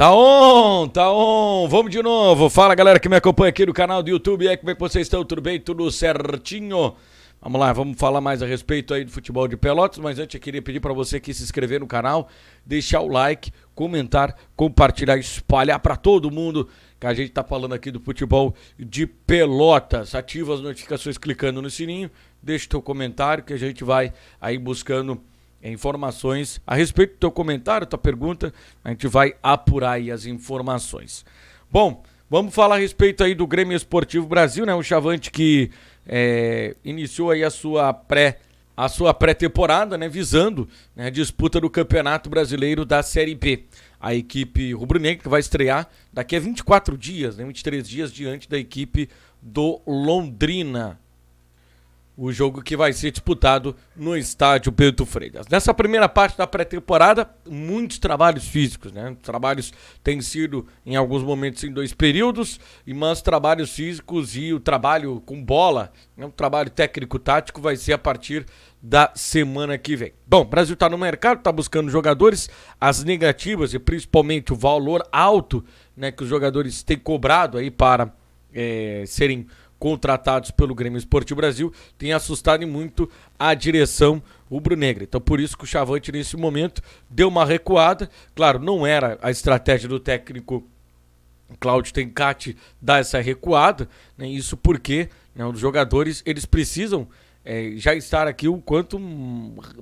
Tá on, tá on. Vamos de novo. Fala galera que me acompanha aqui no canal do YouTube. E aí, como é que vocês estão? Tudo bem? Tudo certinho? Vamos lá, vamos falar mais a respeito aí do futebol de Pelotas, mas antes eu queria pedir para você que se inscrever no canal, deixar o like, comentar, compartilhar, espalhar para todo mundo que a gente está falando aqui do futebol de Pelotas. Ativa as notificações clicando no sininho, deixa o teu comentário que a gente vai aí buscando informações a respeito do teu comentário, tua pergunta. A gente vai apurar aí as informações. Bom, vamos falar a respeito aí do Grêmio Esportivo Brasil, né? O Chavante que é, iniciou aí a sua pré a sua pré-temporada, né, visando né, a disputa do Campeonato Brasileiro da Série B. A equipe rubro-negra vai estrear daqui a 24 dias, né, 23 dias diante da equipe do Londrina o jogo que vai ser disputado no estádio Pedro Freitas. Nessa primeira parte da pré-temporada, muitos trabalhos físicos, né? Trabalhos têm sido em alguns momentos em dois períodos, mas trabalhos físicos e o trabalho com bola, né? o trabalho técnico-tático vai ser a partir da semana que vem. Bom, o Brasil está no mercado, está buscando jogadores, as negativas e principalmente o valor alto, né, que os jogadores têm cobrado aí para é, serem contratados pelo Grêmio Esporte Brasil tem assustado muito a direção rubro-negra. Então, por isso que o Chavante, nesse momento, deu uma recuada. Claro, não era a estratégia do técnico Cláudio Tencati dar essa recuada. Né? Isso porque né, os jogadores eles precisam é, já estar aqui o quanto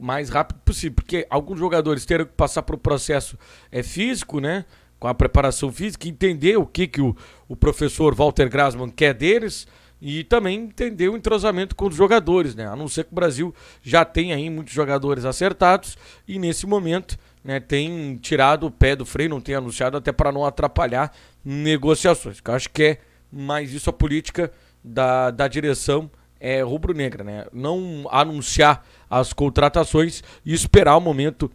mais rápido possível. Porque alguns jogadores terão que passar por um processo é, físico, né? com a preparação física, entender o que, que o, o professor Walter Grasman quer deles, e também entender o entrosamento com os jogadores, né? A não ser que o Brasil já tenha aí muitos jogadores acertados e nesse momento né, tem tirado o pé do freio, não tem anunciado até para não atrapalhar negociações. eu acho que é mais isso a política da, da direção é, rubro-negra, né? Não anunciar as contratações e esperar o momento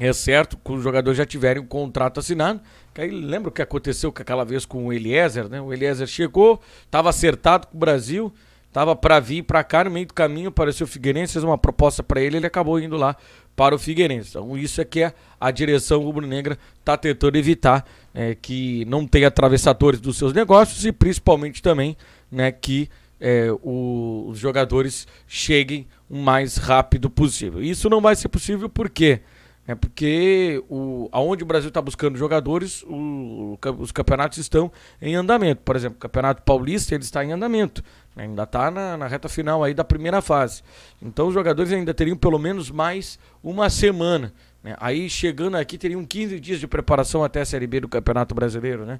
é certo que os jogadores já tiverem um contrato assinado. Que aí lembra o que aconteceu aquela vez com o Eliezer, né? O Eliezer chegou, estava acertado com o Brasil, estava para vir para cá no meio do caminho, apareceu o Figueirense, fez uma proposta para ele, ele acabou indo lá para o Figueirense. Então isso é que a, é a direção rubro-negra está tentando evitar é, que não tenha atravessadores dos seus negócios e principalmente também né, que é, o, os jogadores cheguem o mais rápido possível. Isso não vai ser possível porque quê? É porque o, aonde o Brasil está buscando jogadores, o, os campeonatos estão em andamento. Por exemplo, o Campeonato Paulista ele está em andamento. Né? Ainda está na, na, reta final aí da primeira fase. Então os jogadores ainda teriam pelo menos mais uma semana. Né? Aí chegando aqui teriam 15 dias de preparação até a Série B do Campeonato Brasileiro, né?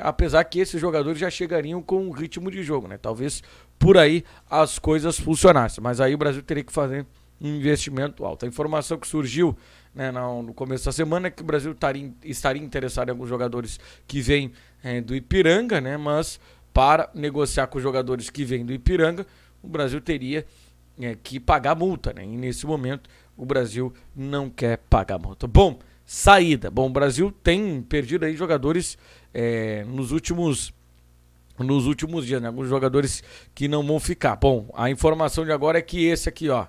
Apesar que esses jogadores já chegariam com um ritmo de jogo, né? Talvez por aí as coisas funcionassem. Mas aí o Brasil teria que fazer um investimento alto. A informação que surgiu né, no começo da semana que o Brasil estaria, estaria interessado em alguns jogadores que vêm é, do Ipiranga, né, mas para negociar com os jogadores que vêm do Ipiranga, o Brasil teria é, que pagar multa. Né, e nesse momento o Brasil não quer pagar multa. Bom, saída. Bom, o Brasil tem perdido aí jogadores é, nos últimos nos últimos dias, né? Alguns jogadores que não vão ficar. Bom, a informação de agora é que esse aqui, ó,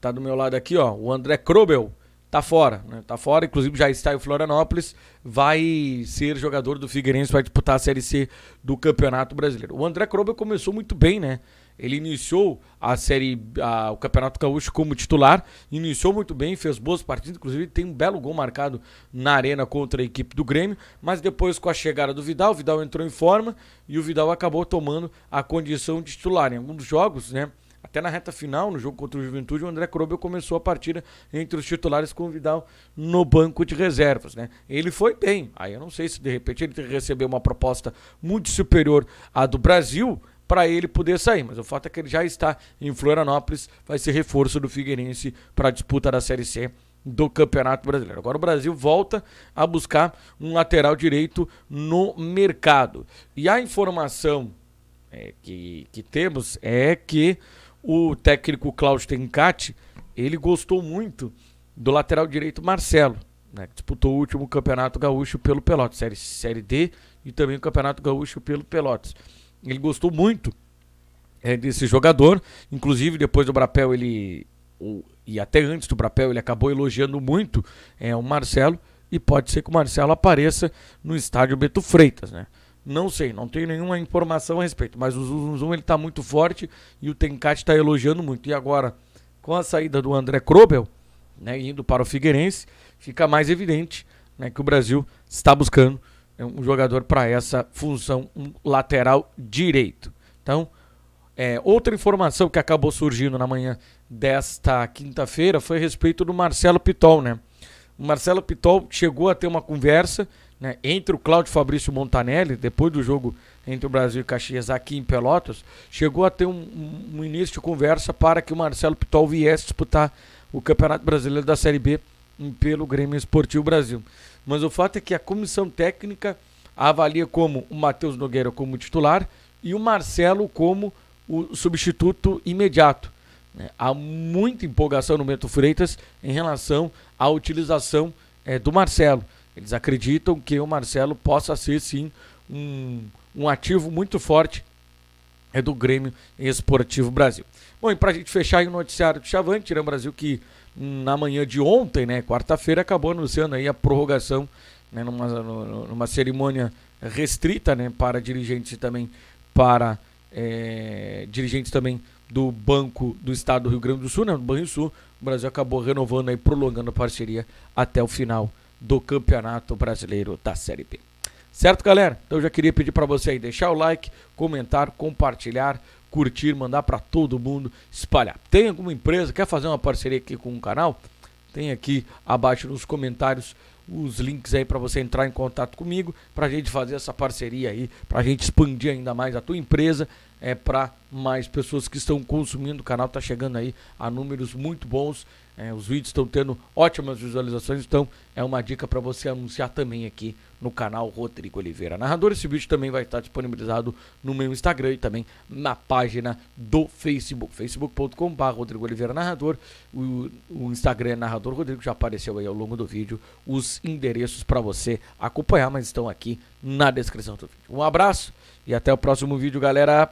tá do meu lado aqui, ó, o André Krobel, tá fora, né? Tá fora, inclusive já está em Florianópolis, vai ser jogador do Figueirense, vai disputar a Série C do Campeonato Brasileiro. O André Krobel começou muito bem, né? Ele iniciou a série, a, o Campeonato Caúcho como titular, iniciou muito bem, fez boas partidas, inclusive tem um belo gol marcado na arena contra a equipe do Grêmio, mas depois com a chegada do Vidal, o Vidal entrou em forma e o Vidal acabou tomando a condição de titular. Em alguns jogos, né, até na reta final, no jogo contra o Juventude, o André Krobel começou a partida entre os titulares com o Vidal no banco de reservas, né? Ele foi bem. Aí eu não sei se de repente ele recebeu uma proposta muito superior à do Brasil para ele poder sair. Mas o fato é que ele já está em Florianópolis, vai ser reforço do Figueirense para a disputa da Série C do Campeonato Brasileiro. Agora o Brasil volta a buscar um lateral direito no mercado. E a informação é, que, que temos é que o técnico Cláudio Tencati, ele gostou muito do lateral direito Marcelo, né, que disputou o último Campeonato Gaúcho pelo Pelotas, série, série D e também o Campeonato Gaúcho pelo Pelotas. Ele gostou muito é, desse jogador, inclusive depois do Brapel ele o, e até antes do Brapel ele acabou elogiando muito é, o Marcelo e pode ser que o Marcelo apareça no estádio Beto Freitas, né? Não sei, não tenho nenhuma informação a respeito, mas o Zoom, ele tá muito forte e o Tencate está elogiando muito. E agora, com a saída do André Krobel, né, indo para o Figueirense, fica mais evidente né, que o Brasil está buscando né, um jogador para essa função um lateral direito. Então, é, outra informação que acabou surgindo na manhã desta quinta-feira foi a respeito do Marcelo Pitol, né? O Marcelo Pitol chegou a ter uma conversa né, entre o Cláudio Fabrício Montanelli, depois do jogo entre o Brasil e Caxias aqui em Pelotas, chegou a ter um, um início de conversa para que o Marcelo Pitol viesse disputar o Campeonato Brasileiro da Série B pelo Grêmio Esportivo Brasil. Mas o fato é que a comissão técnica avalia como o Matheus Nogueira como titular e o Marcelo como o substituto imediato. É, há muita empolgação no Bento Freitas em relação à utilização é, do Marcelo. Eles acreditam que o Marcelo possa ser sim um, um ativo muito forte é do Grêmio Esportivo Brasil. Bom, e para a gente fechar aí o noticiário do Chavante, Irã né, Brasil que hum, na manhã de ontem, né, quarta-feira, acabou anunciando aí a prorrogação né, numa, numa cerimônia restrita né, para dirigentes e também para é, dirigentes também do Banco do Estado do Rio Grande do Sul, né, do Banco do Sul, o Brasil acabou renovando e prolongando a parceria até o final do Campeonato Brasileiro da Série B. Certo, galera? Então eu já queria pedir para você aí deixar o like, comentar, compartilhar, curtir, mandar para todo mundo, espalhar. Tem alguma empresa quer fazer uma parceria aqui com o canal? Tem aqui abaixo nos comentários os links aí para você entrar em contato comigo, para a gente fazer essa parceria aí, para a gente expandir ainda mais a tua empresa, é para mais pessoas que estão consumindo. O canal está chegando aí a números muito bons. É, os vídeos estão tendo ótimas visualizações, então é uma dica para você anunciar também aqui no canal Rodrigo Oliveira Narrador. Esse vídeo também vai estar disponibilizado no meu Instagram e também na página do Facebook, facebook.com.br Rodrigo Oliveira Narrador. O, o Instagram é Narrador Rodrigo, já apareceu aí ao longo do vídeo os endereços para você acompanhar, mas estão aqui na descrição do vídeo. Um abraço e até o próximo vídeo, galera.